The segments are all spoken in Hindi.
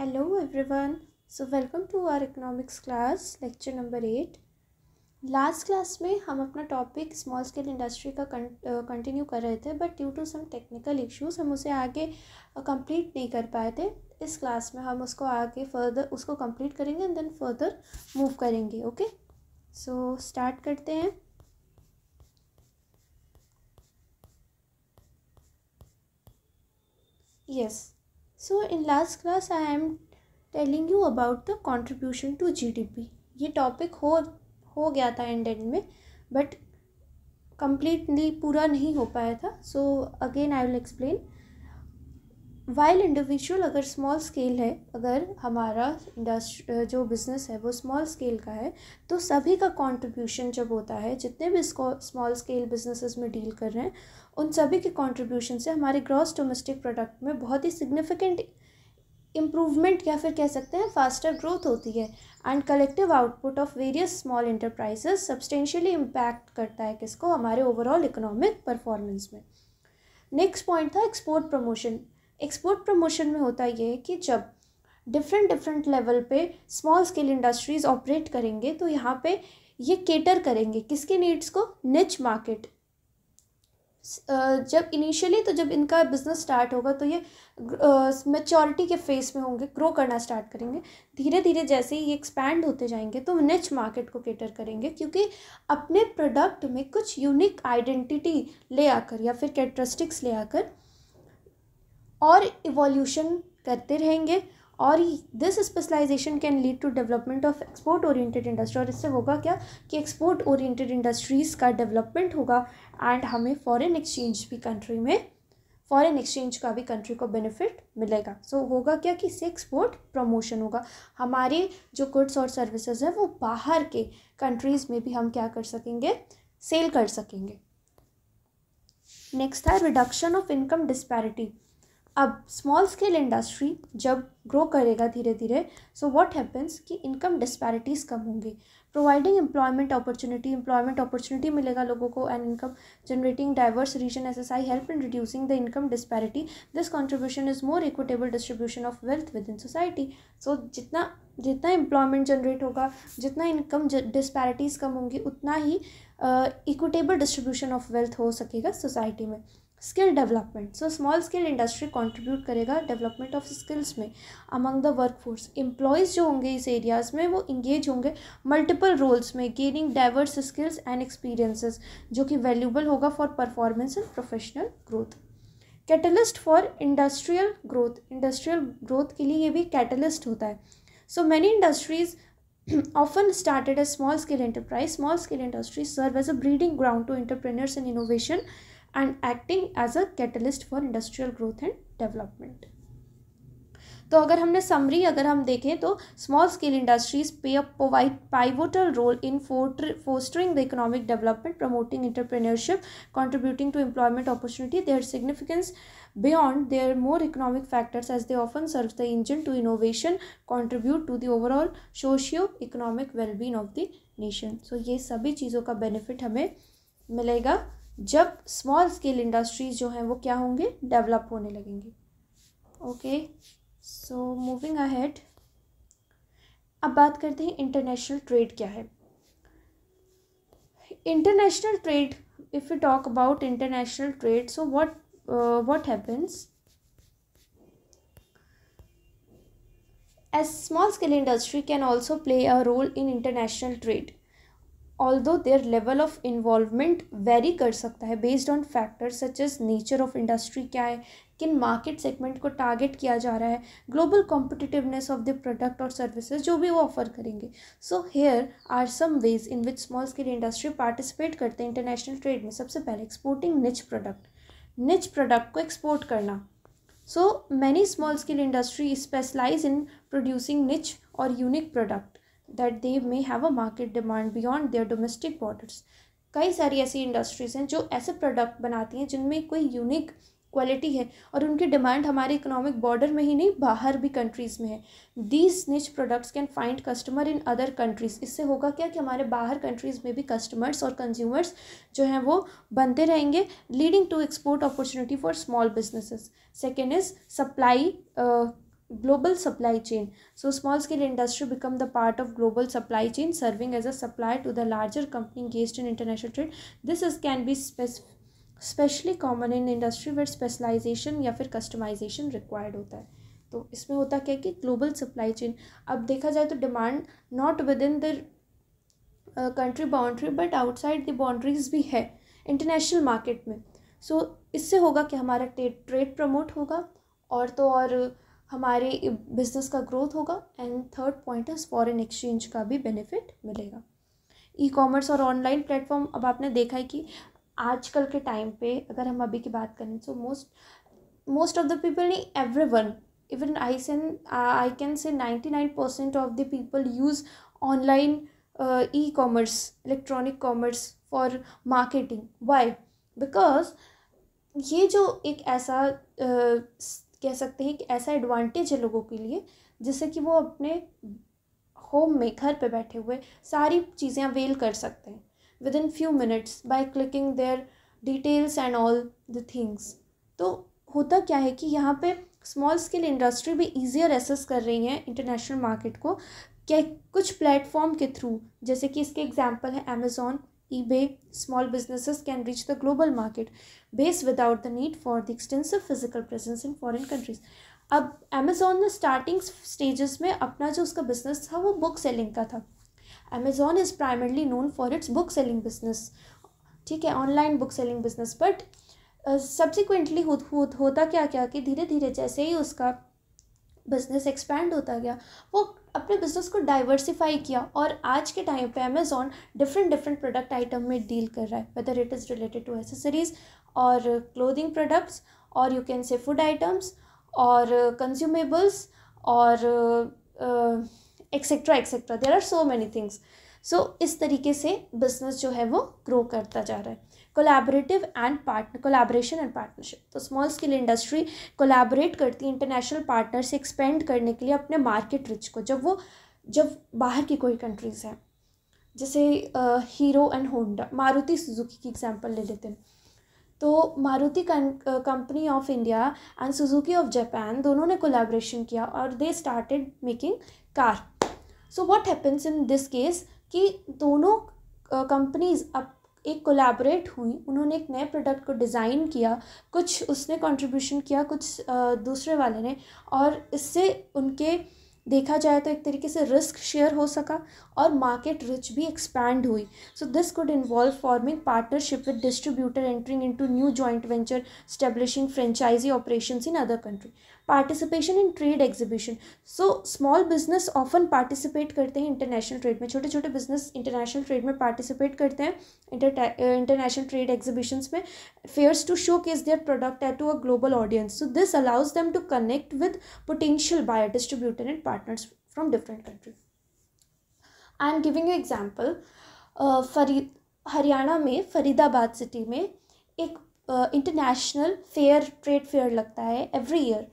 Hello everyone so welcome to our economics class lecture number eight last class में हम अपना टॉपिक स्मॉल स्केल इंडस्ट्री का कंटिन्यू कर रहे थे but due to some technical issues हम उसे आगे कंप्लीट नहीं कर पाए थे इस क्लास में हम उसको आगे फर्दर उसको कंप्लीट करेंगे एंड देन फर्दर मूव करेंगे ओके सो स्टार्ट करते हैं yes yes. So in last class I am telling you about the contribution to G D P ये टॉपिक हो हो गया था एंड एंड में बट कंप्लीटली पूरा नहीं हो पाया था so again I will explain while individual अगर स्मॉल स्केल है अगर हमारा इंडस्ट्री जो बिज़नेस है वो स्मॉल स्केल का है तो सभी का कंट्रीब्यूशन जब होता है जितने भी स्मॉल स्केल बिजनेसेस में डील कर रहे हैं उन सभी के कंट्रीब्यूशन से हमारे ग्रॉस डोमेस्टिक प्रोडक्ट में बहुत ही सिग्निफिकेंट इम्प्रूवमेंट या फिर कह सकते हैं फास्टर ग्रोथ होती है and collective output of various small enterprises substantially impact करता है किसको हमारे ओवरऑल इकोनॉमिक परफॉर्मेंस में नेक्स्ट पॉइंट था एक्सपोर्ट प्रमोशन एक्सपोर्ट प्रमोशन में होता ये है कि जब डिफरेंट डिफरेंट लेवल पे स्मॉल स्केल इंडस्ट्रीज़ ऑपरेट करेंगे तो यहाँ पे ये केटर करेंगे किसके नीड्स को निच मार्केट जब इनिशियली तो जब इनका बिजनेस स्टार्ट होगा तो ये मेचोरिटी के फेस में होंगे ग्रो करना स्टार्ट करेंगे धीरे धीरे जैसे ही ये एक्सपैंड होते जाएंगे तो निच मार्केट को केटर करेंगे क्योंकि अपने प्रोडक्ट में कुछ यूनिक आइडेंटिटी ले आकर या फिर कैरेक्टरिस्टिक्स ले आकर और इवोल्यूशन करते रहेंगे और this specialization can lead to development of export oriented industry और इससे होगा क्या कि एक्सपोर्ट ओरिएंटेड इंडस्ट्रीज़ का डेवलपमेंट होगा एंड हमें फॉरेन एक्सचेंज भी कंट्री में फॉरेन एक्सचेंज का भी कंट्री को बेनिफिट मिलेगा सो so, होगा क्या कि इससे एक्सपोर्ट प्रमोशन होगा हमारे जो गुड्स और सर्विसेज हैं वो बाहर के कंट्रीज़ में भी हम क्या कर सकेंगे सेल कर सकेंगे नेक्स्ट है रिडक्शन ऑफ इनकम डिस्पैरिटी अब स्मॉल स्केल इंडस्ट्री जब ग्रो करेगा धीरे धीरे सो व्हाट हैपेंस कि इनकम डिस्पैरिटीज़ कम होंगी providing employment opportunity employment opportunity मिलेगा लोगों को and income generating diverse region S S I help in reducing the income disparity this contribution is more equitable distribution of wealth within society so जितना जितना एम्प्लॉयमेंट जनरेट होगा जितना इनकम डिस्पैरिटीज़ कम होंगी उतना ही इक्विटेबल डिस्ट्रीब्यूशन ऑफ वेल्थ हो सकेगा सोसाइटी में skill development so small skill industry contribute करेगा डेवलपमेंट ऑफ स्किल्स में among the work force employees जो होंगे इस एरियाज़ में वो इंगेज होंगे मल्टीपल रोल्स में gaining diverse skills and experiences जो कि वैल्यूबल होगा for performance and professional growth catalyst for industrial growth industrial growth के लिए ये भी कैटलिस्ट होता है so many industries often started a small scale enterprise small scale industries serve as a breeding ground to entrepreneurs and innovation and acting as a catalyst for industrial growth and development तो अगर हमने समरी अगर हम देखें तो स्मॉल स्केल इंडस्ट्रीज पे a provide pivotal role in fostering the economic development promoting entrepreneurship contributing to employment opportunity their significance beyond their more economic factors as they often serve the engine to innovation contribute to the overall socio economic wellbeing of the nation so ये सभी चीज़ों का बेनिफिट हमें मिलेगा जब स्मॉल स्केल इंडस्ट्रीज जो हैं वो क्या होंगे डेवलप होने लगेंगे ओके सो मूविंग अहेड अब बात करते हैं इंटरनेशनल ट्रेड क्या है international trade if you talk about international trade so what what happens as small scale industry can also play a role in international trade although their level of involvement vary कर सकता है based on factors such as nature of industry क्या है किन मार्केट सेगमेंट को टारगेट किया जा रहा है global competitiveness of the product और सर्विसेज जो भी वो ऑफर करेंगे so here are some ways in which small scale industry participate करते हैं इंटरनेशनल ट्रेड में सबसे पहले एक्सपोर्टिंग निच प्रोडक्ट निच प्रोडक्ट को एक्सपोर्ट करना so many small scale industry specialize in producing niche और unique product that they may have a market demand beyond their domestic borders कई सारी ऐसी इंडस्ट्रीज़ हैं जो ऐसे प्रोडक्ट बनाती हैं जिनमें कोई यूनिक क्वालिटी है और उनकी डिमांड हमारे इकोनॉमिक बॉर्डर में ही नहीं बाहर भी कंट्रीज़ में है these niche products can find customer in other countries इससे होगा क्या कि हमारे बाहर कंट्रीज़ में भी कस्टमर्स और कंज्यूमर्स जो हैं वो बनते रहेंगे leading to export opportunity for small businesses second is supply global supply chain so small scale industry become the part of global supply chain serving as a supplier to the larger company engaged in international trade this is can be specially common in industry where specialization या फिर कस्टमाइजेशन रिक्वायर्ड होता है तो इसमें होता क्या है कि ग्लोबल सप्लाई चेन अब देखा जाए तो demand not within the country boundary but outside the boundaries भी है इंटरनेशनल मार्केट में सो so, इससे होगा कि हमारा ट्रेड ट्रेड प्रमोट होगा और तो और हमारे बिजनेस का ग्रोथ होगा and third point is foreign exchange का भी बेनिफिट मिलेगा ई कॉमर्स और ऑनलाइन प्लेटफॉर्म अब आपने देखा है कि आजकल के टाइम पे अगर हम अभी की बात करें तो most most of the people नहीं every one even I said I can say ninety nine percent of the people use online e commerce electronic commerce for marketing why because ये जो एक ऐसा uh, कह सकते हैं कि ऐसा एडवांटेज है लोगों के लिए जिससे कि वो अपने होम में घर पे बैठे हुए सारी चीज़ें अवेल कर सकते हैं within few minutes by clicking their details and all the things तो होता क्या है कि यहाँ पे स्मॉल स्केल इंडस्ट्री भी ईजियर एसेस कर रही है इंटरनेशनल मार्केट को क्या कुछ प्लेटफॉर्म के थ्रू जैसे कि इसके एग्जाम्पल है अमेज़ोन ई eBay, small businesses can reach the global market base without the need for the extensive physical presence in foreign countries अब अमेज़ोन ने स्टार्टिंग स्टेजेस में अपना जो उसका बिजनेस था वो बुक सेलिंग का था Amazon is primarily known for its book selling business ठीक है online book selling business but subsequently होता क्या क्या कि धीरे धीरे जैसे ही उसका बिजनेस एक्सपैंड होता गया वो अपने बिज़नेस को डाइवर्सिफाई किया और आज के टाइम पे Amazon different different product item में डील कर रहा है whether it is related to accessories और क्लोथिंग प्रोडक्ट्स और you can say food items और कंज्यूमेबल्स और etcetera etcetera there are so many things so so, इस तरीके से बिजनेस जो है वो ग्रो करता जा रहा है collaborative and partner collaboration and partnership तो स्मॉल स्केल इंडस्ट्री कोलैबोरेट करती है इंटरनेशनल पार्टनर से एक्सपेंड करने के लिए अपने मार्केट रिच को जब वो जब बाहर की कोई कंट्रीज़ हैं जैसे Hero and Honda Maruti Suzuki की एग्जांपल ले लेते हैं तो Maruti company of India and Suzuki of Japan दोनों ने कोलैबोरेशन किया और they started making car so what happens in this case कि दोनों कंपनीज़ अब एक कोलैबोरेट हुई उन्होंने एक नए प्रोडक्ट को डिज़ाइन किया कुछ उसने कंट्रीब्यूशन किया कुछ दूसरे वाले ने और इससे उनके देखा जाए तो एक तरीके से रिस्क शेयर हो सका और मार्केट रिच भी एक्सपैंड हुई so this could involve forming partnership with distributor entering into new joint venture establishing franchisee operations in other country participation in trade exhibition so small business often participate करते हैं इंटरनेशनल ट्रेड में छोटे छोटे बिजनेस इंटरनेशनल ट्रेड में पार्टिसिपेट करते हैं इंटरनेशनल ट्रेड एग्जीबिशंस में fairs to showcase their product at to a global audience so this allows them to connect with potential buyer distributor and partners from different country I am giving you example फरी हरियाणा में फरीदाबाद सिटी में एक इंटरनेशनल फेयर ट्रेड फेयर लगता है एवरी ईयर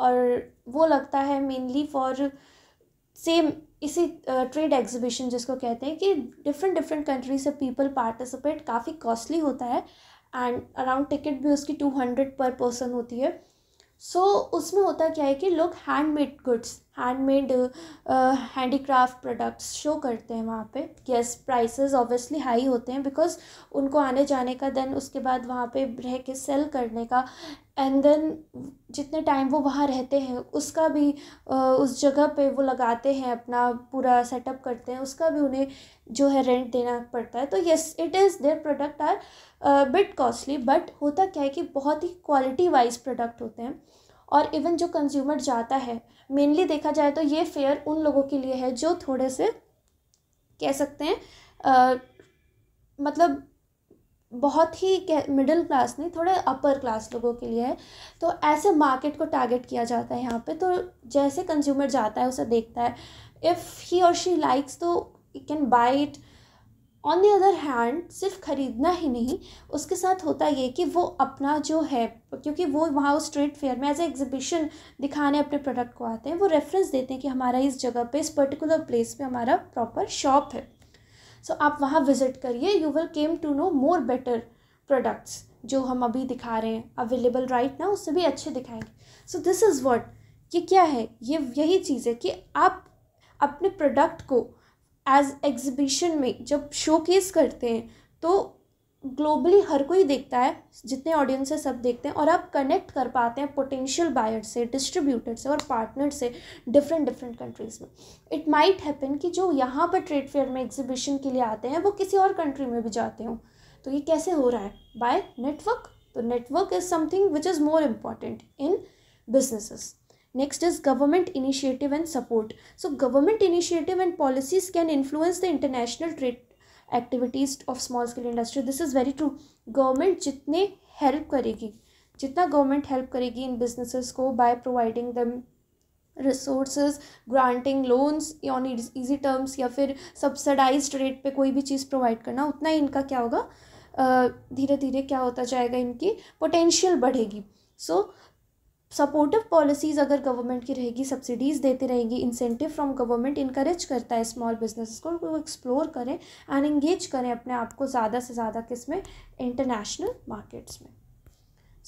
और वो लगता है मेनली फॉर सेम इसी ट्रेड एग्जिबिशन जिसको कहते हैं कि डिफरेंट डिफरेंट कंट्री से पीपल पार्टिसिपेट काफ़ी कॉस्टली होता है एंड अराउंड टिकट भी उसकी टू हंड्रेड पर पर्सन होती है सो so, उसमें होता क्या है कि लोग handmade goods handmade handicraft products show करते हैं वहाँ पे यस प्राइसेस ऑब्वियसली हाई होते हैं बिकॉज उनको आने जाने का देन उसके बाद वहाँ पे रह के सेल करने का एंड देन जितने टाइम वो वहाँ रहते हैं उसका भी uh, उस जगह पे वो लगाते हैं अपना पूरा सेटअप करते हैं उसका भी उन्हें जो है रेंट देना पड़ता है तो yes it is their product are bit costly but होता क्या है कि बहुत ही क्वालिटी वाइज प्रोडक्ट होते हैं और इवन जो कंज्यूमर जाता है मेनली देखा जाए तो ये फेयर उन लोगों के लिए है जो थोड़े से कह सकते हैं आ, मतलब बहुत ही मिडिल क्लास नहीं थोड़े अपर क्लास लोगों के लिए है तो ऐसे मार्केट को टारगेट किया जाता है यहाँ पे तो जैसे कंज्यूमर जाता है उसे देखता है इफ़ ही और शी लाइक्स तो you can buy it on the other hand सिर्फ ख़रीदना ही नहीं उसके साथ होता ये कि वो अपना जो है क्योंकि वो वहाँ उस ट्रेड फेयर में एज ए एग्जीबिशन दिखाने अपने प्रोडक्ट को आते हैं वो रेफरेंस देते हैं कि हमारा इस जगह पे इस पर्टिकुलर प्लेस पे हमारा प्रॉपर शॉप है सो so, आप वहाँ विज़िट करिए you will came to know more better products जो हम अभी दिखा रहे हैं अवेलेबल राइट ना उससे भी अच्छे दिखाएंगे सो दिस इज़ वॉट ये क्या है ये यही चीज़ है कि आप अपने प्रोडक्ट को एज एग्जिबिशन में जब केस करते हैं तो ग्लोबली हर कोई देखता है जितने ऑडियंस है सब देखते हैं और आप कनेक्ट कर पाते हैं पोटेंशियल बायर से डिस्ट्रीब्यूटर से और पार्टनर से डिफरेंट डिफरेंट कंट्रीज़ में इट माइट हैपन कि जो यहाँ पर ट्रेड फेयर में एग्जीबिशन के लिए आते हैं वो किसी और कंट्री में भी जाते हों तो ये कैसे हो रहा है बाय नेटवर्क तो network is something which is more important in businesses next is government initiative and support so government initiative and policies can influence the international trade activities of small scale industry this is very true government जितने हेल्प करेगी जितना गवर्नमेंट हेल्प करेगी इन बिजनेसेस को by providing them resources granting loans on easy terms या फिर सब्सिडाइज रेट पे कोई भी चीज़ प्रोवाइड करना उतना ही इनका क्या होगा धीरे धीरे क्या होता जाएगा इनकी पोटेंशियल बढ़ेगी सो so, सपोर्टिव पॉलिसीज़ अगर गवर्नमेंट की रहेगी सब्सिडीज़ देते रहेंगी इंसेंटिव फ्रॉम गवर्नमेंट इनक्रेज करता है स्मॉल बिजनेस को वो एक्सप्लोर करें एंड एंगेज करें अपने आप को ज़्यादा से ज़्यादा किस में इंटरनेशनल मार्केट्स में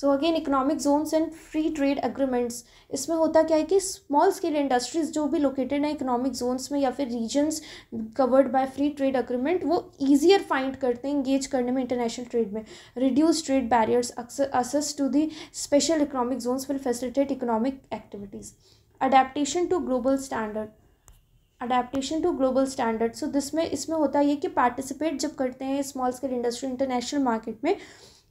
so again economic zones and free trade agreements इसमें होता क्या है कि स्मॉल स्केल इंडस्ट्रीज जो भी लोकेटेड हैं इकोनॉमिक जोन्स में या फिर regions covered by free trade agreement वो ईजियर फाइंड करते हैं इंगेज करने में इंटरनेशनल ट्रेड में reduce trade barriers access to the special economic zones will facilitate economic activities adaptation to global standard adaptation to global standard so this में इसमें होता है कि पार्टिसिपेट जब करते हैं small scale industry international market में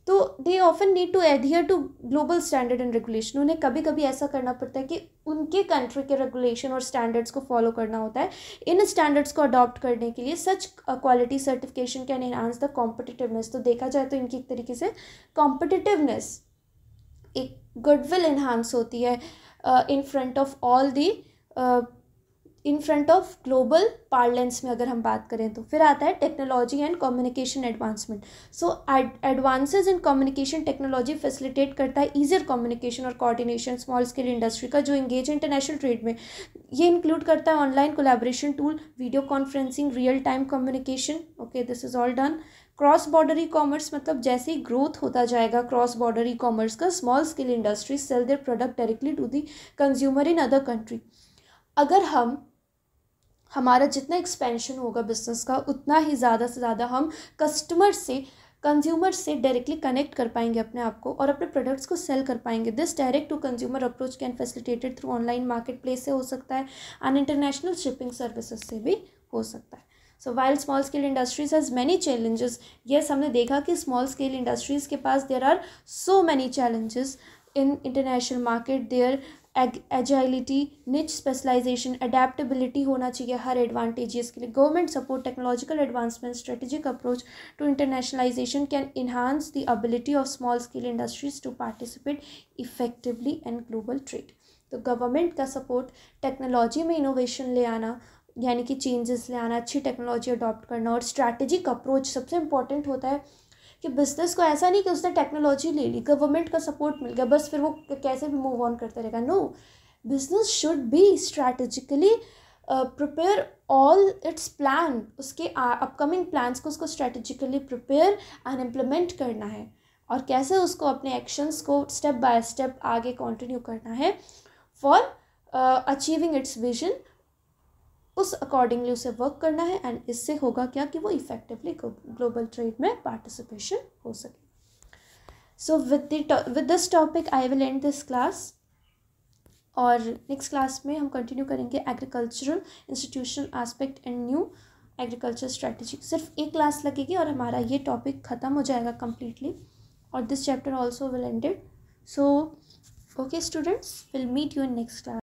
तो they often need to adhere to global standard and regulation उन्हें कभी कभी ऐसा करना पड़ता है कि उनके कंट्री के रेगुलेशन और स्टैंडर्ड्स को फॉलो करना होता है इन स्टैंडर्ड्स को अडॉप्ट करने के लिए such quality certification can enhance the competitiveness तो देखा जाए तो इनकी एक तरीके से कॉम्पिटिटिवनेस एक गुडविल इन्हांस होती है in front of all the in front of global parlance में अगर हम बात करें तो फिर आता है technology and communication advancement so advances in communication technology facilitate करता है ईजियर कम्युनिकेशन और कोऑर्डिनेशन स्मॉल स्केल इंडस्ट्री का जो इंगेज इंटरनेशनल ट्रेड में ये इंक्लूड करता है online collaboration tool video conferencing real time communication okay this is all done cross border e commerce मतलब जैसे ही ग्रोथ होता जाएगा क्रॉस बॉर्डर ई कॉमर्स का small scale industry sell their product directly to the consumer in other country अगर हम हमारा जितना एक्सपेंशन होगा बिज़नेस का उतना ही ज़्यादा से ज़्यादा हम कस्टमर से कंज्यूमर से डायरेक्टली कनेक्ट कर पाएंगे अपने आप को और अपने प्रोडक्ट्स को सेल कर पाएंगे this direct to consumer approach can facilitated through online market place से हो सकता है एंड इंटरनेशनल शिपिंग सर्विसेज से भी हो सकता है so while small scale industries has many challenges yes हमने देखा कि स्मॉल स्केल इंडस्ट्रीज़ के पास there are so many challenges in international market their agility niche specialization adaptability होना चाहिए हर एडवांटेजेस के लिए government support technological advancement strategic approach to internationalization can enhance the ability of small scale industries to participate effectively and global trade तो गवर्नमेंट का सपोर्ट टेक्नोलॉजी में इनोवेशन ले आना यानी कि चेंजेस ले आना अच्छी टेक्नोलॉजी अडॉप्ट करना और स्ट्रैटेजिक अप्रोच सबसे इंपॉर्टेंट होता है कि बिज़नेस को ऐसा नहीं कि उसने टेक्नोलॉजी ले ली गवर्नमेंट का सपोर्ट मिल गया बस फिर वो कैसे भी मूव ऑन करता रहेगा no business should be strategically prepare all its plan उसके अपकमिंग प्लान्स को उसको स्ट्रैटेजिकली प्रिपेयर एंड इम्प्लीमेंट करना है और कैसे उसको अपने एक्शंस को स्टेप बाय स्टेप आगे कंटिन्यू करना है फॉर अचीविंग इट्स विजन उस अकॉर्डिंगली उसे वर्क करना है एंड इससे होगा क्या कि वो इफेक्टिवली ग्लोबल ट्रेड में पार्टिसिपेशन हो सके so with with this topic I will end this class और नेक्स्ट क्लास में हम कंटिन्यू करेंगे agricultural institutional aspect and new agriculture strategy सिर्फ एक क्लास लगेगी और हमारा ये टॉपिक ख़त्म हो जाएगा कम्प्लीटली और this chapter also will ended so okay students will meet you in next class